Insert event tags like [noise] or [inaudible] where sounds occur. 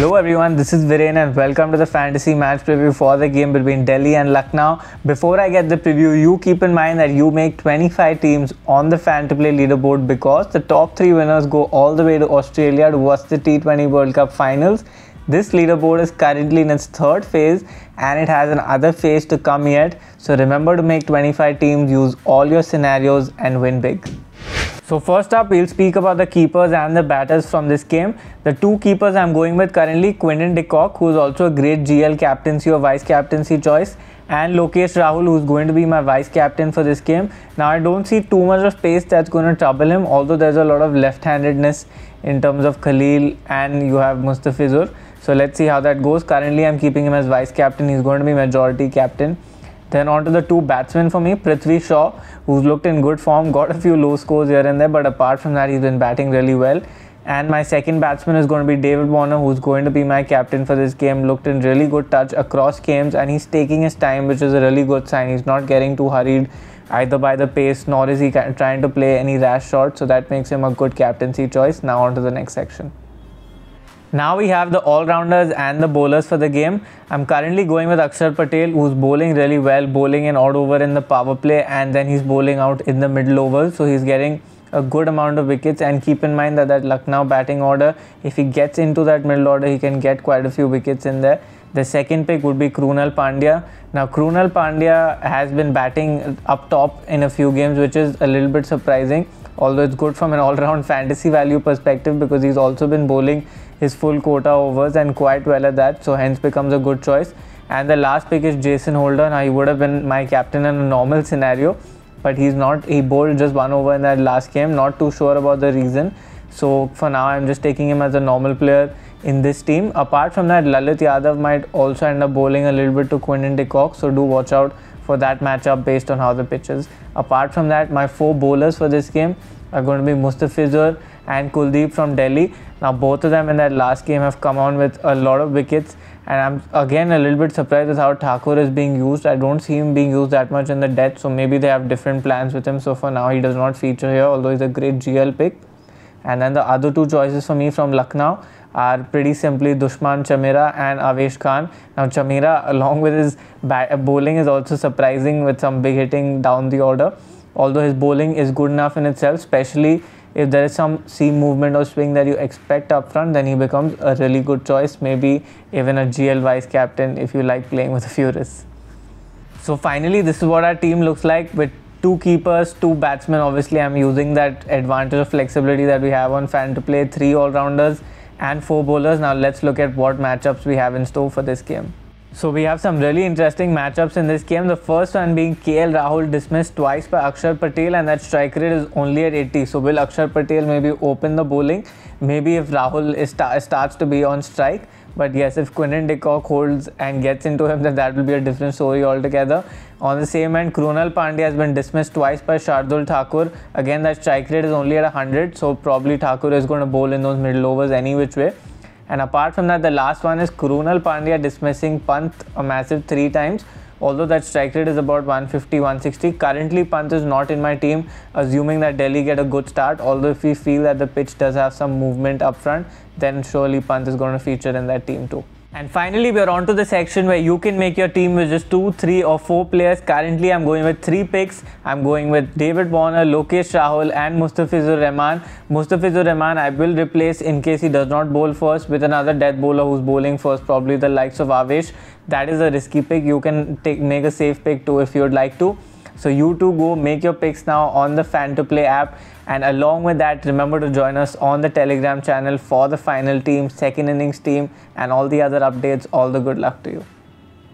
Hello everyone, this is Viren and welcome to the fantasy match preview for the game between Delhi and Lucknow. Before I get the preview, you keep in mind that you make 25 teams on the fan to play leaderboard because the top 3 winners go all the way to Australia to watch the T20 World Cup finals. This leaderboard is currently in its third phase and it has another phase to come yet. So remember to make 25 teams, use all your scenarios and win big. So first up, we'll speak about the keepers and the batters from this game. The two keepers I'm going with currently, Quinton de Kock, who is also a great GL captaincy or vice captaincy choice, and Lokesh Rahul, who's going to be my vice captain for this game. Now I don't see too much of pace that's going to trouble him, although there's a lot of left-handedness in terms of Khalil and you have Mustafizur. So let's see how that goes. Currently, I'm keeping him as vice captain. He's going to be majority captain. Then on to the two batsmen for me, Prithvi Shaw, who's looked in good form, got a few low scores here and there, but apart from that, he's been batting really well. And my second batsman is going to be David Warner, who's going to be my captain for this game. Looked in really good touch across games, and he's taking his time, which is a really good sign. He's not getting too hurried either by the pace nor is he trying to play any rash shots, so that makes him a good captaincy choice. Now, on to the next section. Now we have the all-rounders and the bowlers for the game. I'm currently going with Akshar Patel who's bowling really well, bowling an odd over in the power play and then he's bowling out in the middle over. So he's getting a good amount of wickets and keep in mind that that Lucknow batting order, if he gets into that middle order, he can get quite a few wickets in there. The second pick would be Krunal Pandya. Now, Krunal Pandya has been batting up top in a few games, which is a little bit surprising. Although it's good from an all round [laughs] fantasy value perspective because he's also been bowling his full quota overs and quite well at that, so hence becomes a good choice. And the last pick is Jason Holder. Now he would have been my captain in a normal scenario, but he's not. He bowled just one over in that last game. Not too sure about the reason. So for now, I'm just taking him as a normal player in this team. Apart from that, Lalit Yadav might also end up bowling a little bit to Quinton de Kock. So do watch out for that matchup based on how the pitch is. Apart from that, my four bowlers for this game are going to be Mustafizur, and Kuldeep from Delhi. Now both of them in that last game have come on with a lot of wickets and I'm again a little bit surprised with how Thakur is being used. I don't see him being used that much in the death, so maybe they have different plans with him. So for now, he does not feature here, although he's a great GL pick. And then the other two choices for me from Lucknow are pretty simply Dushman Chamira and Avesh Khan. Now Chamira, along with his bowling, is also surprising with some big hitting down the order. Although his bowling is good enough in itself, especially if there is some seam movement or swing that you expect up front, then he becomes a really good choice. Maybe even a GL vice captain if you like playing with a risks. So finally, this is what our team looks like with two keepers, two batsmen. Obviously, I'm using that advantage of flexibility that we have on fan to play, three all rounders and four bowlers. Now let's look at what matchups we have in store for this game. So we have some really interesting matchups in this game. The first one being KL Rahul dismissed twice by Akshar Patel and that strike rate is only at 80. So will Akshar Patel maybe open the bowling? Maybe if Rahul starts to be on strike. But yes, if Quinnen de Kock holds and gets into him, then that will be a different story altogether. On the same end, Krunal Pandya has been dismissed twice by Shardul Thakur. Again, that strike rate is only at 100, so probably Thakur is going to bowl in those middle overs any which way. And apart from that, the last one is Krunal Pandya dismissing Pant a massive three times. Although that strike rate is about 150 160, currently Pant is not in my team, assuming that Delhi get a good start. Although, if we feel that the pitch does have some movement up front, then surely Pant is going to feature in that team too. And finally, we're on to the section where you can make your team with just two, three, or four players. Currently, I'm going with three picks. I'm going with David Warner, Lokesh Rahul, and Mustafizur Rahman. Mustafizur Rahman, I will replace in case he does not bowl first with another death bowler who's bowling first, probably the likes of Avesh. That is a risky pick. You can take make a safe pick too if you'd like to. So you too go make your picks now on the Fan to Play app. And along with that, remember to join us on the Telegram channel for the final team, second innings team, and all the other updates. All the good luck to you.